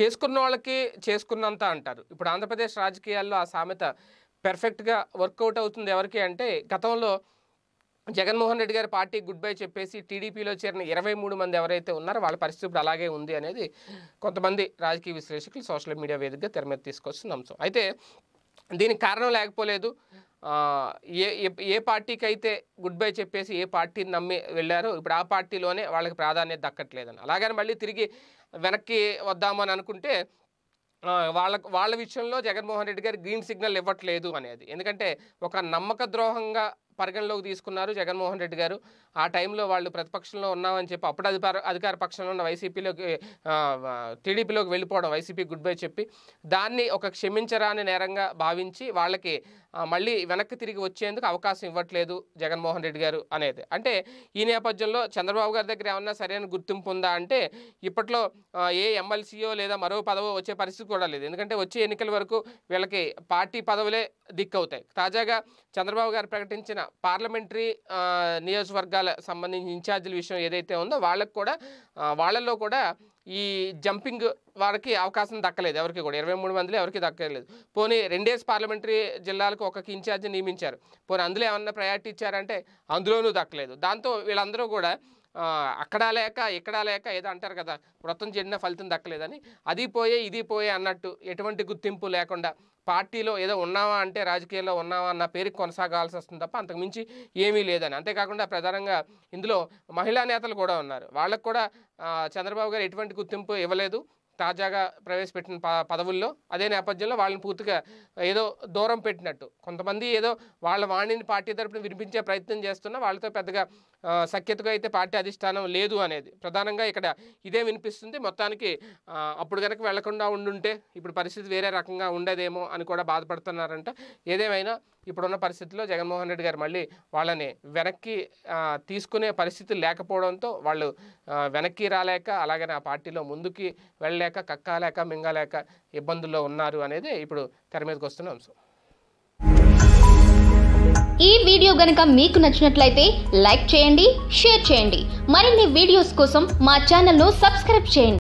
చేసుకున్న వాళ్ళకి చేసుకున్నంత అంటారు ఇప్పుడు ఆంధ్రప్రదేశ్ రాజకీయాల్లో ఆ సామెత పెర్ఫెక్ట్గా వర్కౌట్ అవుతుంది ఎవరికి అంటే గతంలో జగన్మోహన్ రెడ్డి గారి పార్టీ గుడ్ బై చెప్పేసి టీడీపీలో చేరిన ఇరవై మూడు మంది ఎవరైతే ఉన్నారో వాళ్ళ పరిస్థితి ఇప్పుడు అలాగే ఉంది అనేది కొంతమంది రాజకీయ విశ్లేషకులు సోషల్ మీడియా వేదికగా తెరమీద తీసుకొస్తున్న అంశం అయితే దీనికి కారణం లేకపోలేదు ఏ ఏ పార్టీకి అయితే గుడ్ బై చెప్పేసి ఏ పార్టీని నమ్మి వెళ్ళారో ఇప్పుడు ఆ పార్టీలోనే వాళ్ళకి ప్రాధాన్యత దక్కట్లేదని అలాగని మళ్ళీ తిరిగి వెనక్కి వద్దామని అనుకుంటే వాళ్ళ వాళ్ళ విషయంలో జగన్మోహన్ రెడ్డి గారు గ్రీన్ సిగ్నల్ ఇవ్వట్లేదు అనేది ఎందుకంటే ఒక నమ్మక ద్రోహంగా పరిగణలోకి తీసుకున్నారు జగన్మోహన్ రెడ్డి గారు ఆ టైంలో వాళ్ళు ప్రతిపక్షంలో ఉన్నామని చెప్పి అప్పుడు అధికార అధికార పక్షంలో ఉన్న వైసీపీలోకి టీడీపీలోకి వెళ్ళిపోవడం వైసీపీ గుడ్ బై చెప్పి దాన్ని ఒక క్షమించరాని నేరంగా భావించి వాళ్ళకి మళ్ళీ వెనక్కి తిరిగి వచ్చేందుకు అవకాశం ఇవ్వట్లేదు జగన్మోహన్ రెడ్డి గారు అనేది అంటే ఈ నేపథ్యంలో చంద్రబాబు గారి దగ్గర ఏమన్నా సరైన గుర్తింపు ఉందా అంటే ఇప్పట్లో ఏ ఎమ్మెల్సీయో లేదా మరో పదవో వచ్చే పరిస్థితి కూడా లేదు ఎందుకంటే వచ్చే ఎన్నికల వరకు వీళ్ళకి పార్టీ పదవులే దిక్కవుతాయి తాజాగా చంద్రబాబు గారు ప్రకటించిన పార్లమెంటరీ నియోజకవర్గాల సంబంధించి ఇన్ఛార్జీల విషయం ఏదైతే ఉందో వాళ్ళకు కూడా వాళ్ళల్లో కూడా ఈ జంపింగ్ వారికి అవకాశం దక్కలేదు ఎవరికి కూడా ఇరవై మూడు మందిలో ఎవరికి దక్కలేదు పోనీ రెండేసి పార్లమెంటరీ జిల్లాలకు ఒక ఇన్ఛార్జ్ నియమించారు పోనీ అందులో ఏమన్నా ప్రయారిటీ ఇచ్చారంటే అందులోనూ దక్కలేదు దాంతో వీళ్ళందరూ కూడా అక్కడ లేక ఇక్కడ లేక ఏదో అంటారు కదా వ్రతం చెడిన ఫలితం దక్కలేదని అది పోయే ఇది పోయే అన్నట్టు ఎటువంటి గుర్తింపు లేకుండా పార్టీలో ఏదో ఉన్నావా అంటే రాజకీయాల్లో ఉన్నావా అన్న పేరు కొనసాగాల్సి వస్తుంది తప్ప అంతకుమించి ఏమీ లేదని అంతేకాకుండా ప్రధానంగా ఇందులో మహిళా నేతలు కూడా ఉన్నారు వాళ్ళకు కూడా చంద్రబాబు గారు ఎటువంటి గుర్తింపు ఇవ్వలేదు తాజాగా ప్రవేశపెట్టిన పదవుల్లో అదే నేపథ్యంలో వాళ్ళని పూర్తిగా ఏదో దూరం పెట్టినట్టు కొంతమంది ఏదో వాళ్ళ వాణిని పార్టీ తరపున వినిపించే ప్రయత్నం చేస్తున్నా వాళ్ళతో పెద్దగా సఖ్యతగా అయితే పార్టీ అధిష్టానం లేదు అనేది ప్రధానంగా ఇక్కడ ఇదే వినిపిస్తుంది మొత్తానికి అప్పుడు కనుక వెళ్లకుండా ఉండుంటే ఇప్పుడు పరిస్థితి వేరే రకంగా ఉండదేమో అని కూడా బాధపడుతున్నారంట ఏదేమైనా ఇప్పుడున్న పరిస్థితుల్లో జగన్మోహన్ రెడ్డి గారు మళ్ళీ వాళ్ళని వెనక్కి తీసుకునే పరిస్థితి లేకపోవడంతో వాళ్ళు వెనక్కి రాలేక అలాగే ఆ పార్టీలో ముందుకి వెళ్ళలేక కక్కాలేక మింగలేక ఇబ్బందుల్లో ఉన్నారు అనేది ఇప్పుడు తెర మీదకి వస్తున్న అంశం ఈ వీడియో గనక మీకు నచ్చినట్లయితే లైక్ చేయండి షేర్ చేయండి మరిన్ని వీడియోస్ కోసం మా ఛానల్ను సబ్స్క్రైబ్ చేయండి